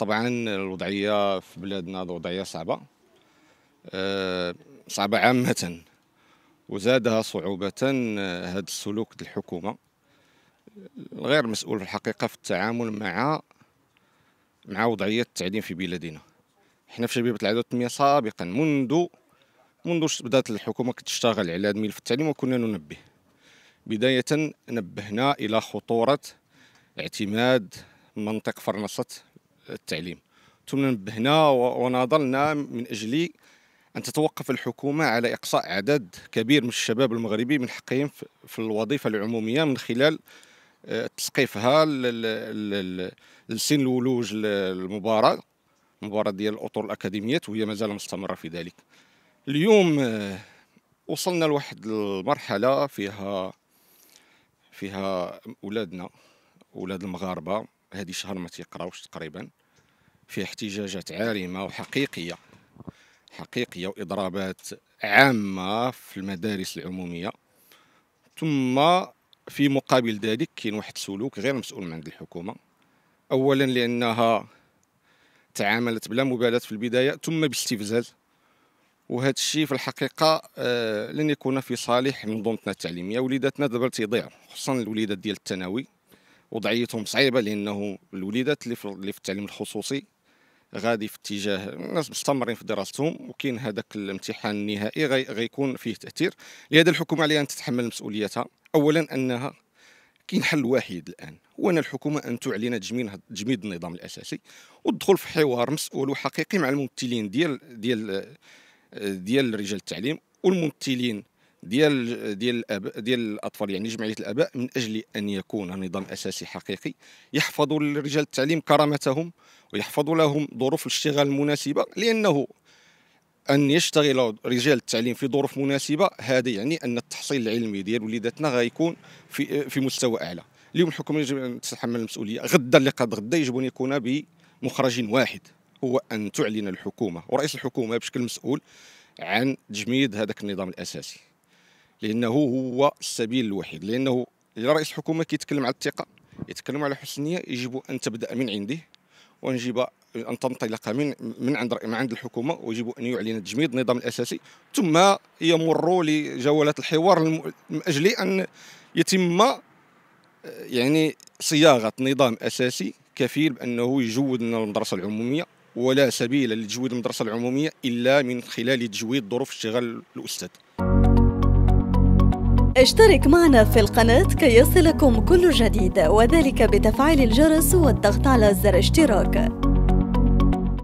طبعا الوضعيه في بلادنا وضعيه صعبه آه، صعبه عامه وزادها صعوبة آه، هذا السلوك الحكومة غير مسؤول في الحقيقة في التعامل مع مع وضعية التعليم في بلادنا حنا في شبيبة العدو التنمية سابقا منذ منذ بدأت الحكومة تشتغل على ملف التعليم وكنا ننبه بداية نبهنا إلى خطورة اعتماد منطق فرنسة التعليم ثم هنا وناضلنا من أجل أن تتوقف الحكومة على إقصاء عدد كبير من الشباب المغربي من حقهم في الوظيفة العمومية من خلال آه، تسقيفها لسن الولوج المباراة المباراة ديال الأطر الأكاديميات وهي مازال مستمرة في ذلك اليوم آه، وصلنا لواحد المرحلة فيها فيها أولادنا أولاد المغاربة هذه شهر ما تيقراوش تقريبا في احتجاجات عارمة وحقيقية حقيقية وإضرابات عامة في المدارس العمومية ثم في مقابل ذلك كاين واحد السلوك غير مسؤول من عند الحكومة أولا لأنها تعاملت بلا مبالاة في البداية ثم باستفزاز وهذا الشيء في الحقيقه آه، لن يكون في صالح منظومتنا التعليميه وليداتنا دابا تيضيع خصوصا الوليدات ديال الثانوي وضعيتهم صعيبه لانه الوليدات اللي في التعليم الخصوصي غادي في اتجاه الناس مستمرين في دراستهم وكاين هذاك الامتحان النهائي غي غيكون فيه تاثير لهذا الحكومه عليها ان تتحمل مسؤوليتها اولا انها كاين حل واحد الان هو ان الحكومه ان تعلن تجميد تجميد النظام الاساسي والدخول في حوار مسؤول وحقيقي مع الممثلين ديال ديال ديال رجال التعليم والممثلين ديال ديال الاباء ديال الاطفال يعني جمعيه الاباء من اجل ان يكون نظام اساسي حقيقي يحفظ لرجال التعليم كرامتهم ويحفظ لهم ظروف الاشتغال المناسبة لأنه أن يشتغل رجال التعليم في ظروف مناسبة هذا يعني أن التحصيل العلمي ديال وليداتنا غيكون في, في مستوى أعلى اليوم الحكومة يجب أن تتحمل المسؤولية غدا اللي قد غدا يجب أن يكون بمخرج واحد هو أن تعلن الحكومة ورئيس الحكومة بشكل مسؤول عن تجميد هذاك النظام الأساسي لأنه هو السبيل الوحيد لأنه إذا رئيس الحكومة كيتكلم على الثقة يتكلم على حسنية يجب أن تبدأ من عنده ونجيب ان تنطلق من من عند من عند الحكومه ويجب ان يعلن تجميد النظام الاساسي ثم يمر لجولات الحوار من اجل ان يتم آه، يعني صياغه نظام اساسي كفيل بانه يجود لنا المدرسه العموميه ولا سبيل لتجويد المدرسه العموميه الا من خلال تجويد ظروف اشتغال الاستاذ اشترك معنا في القناة كي يصلكم كل جديد وذلك بتفعيل الجرس والضغط على زر اشتراك